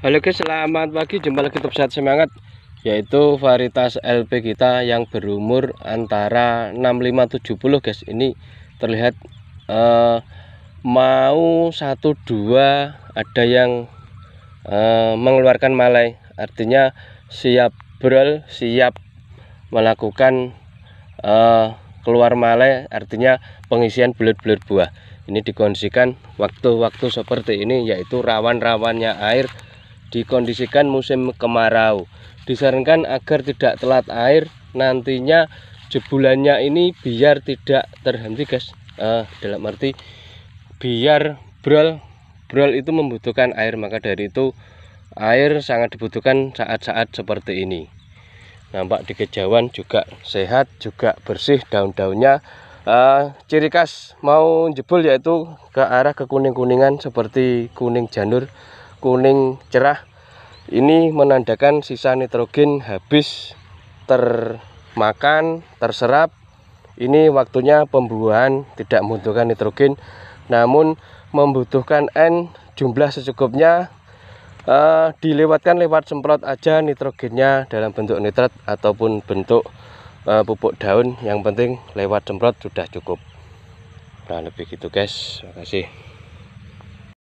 Halo guys, selamat pagi. Jumpa lagi untuk Pesat Semangat yaitu varietas LP kita yang berumur antara 6570 guys. Ini terlihat uh, mau 12 ada yang uh, mengeluarkan malai. Artinya siap brol, siap melakukan uh, keluar malai artinya pengisian belut-belut buah. Ini dikondisikan waktu-waktu seperti ini yaitu rawan-rawannya air dikondisikan musim kemarau disarankan agar tidak telat air nantinya jebulannya ini biar tidak terhenti guys uh, dalam arti biar brol brol itu membutuhkan air maka dari itu air sangat dibutuhkan saat-saat seperti ini nampak di kejauhan juga sehat juga bersih daun-daunnya Uh, ciri khas mau jebul yaitu ke arah kekuning-kuningan seperti kuning janur kuning cerah ini menandakan sisa nitrogen habis termakan terserap ini waktunya pembuahan tidak membutuhkan nitrogen namun membutuhkan N jumlah secukupnya uh, dilewatkan lewat semprot aja nitrogennya dalam bentuk nitrat ataupun bentuk uh, pupuk daun yang penting lewat semprot sudah cukup Nah, lebih gitu guys. Terima kasih.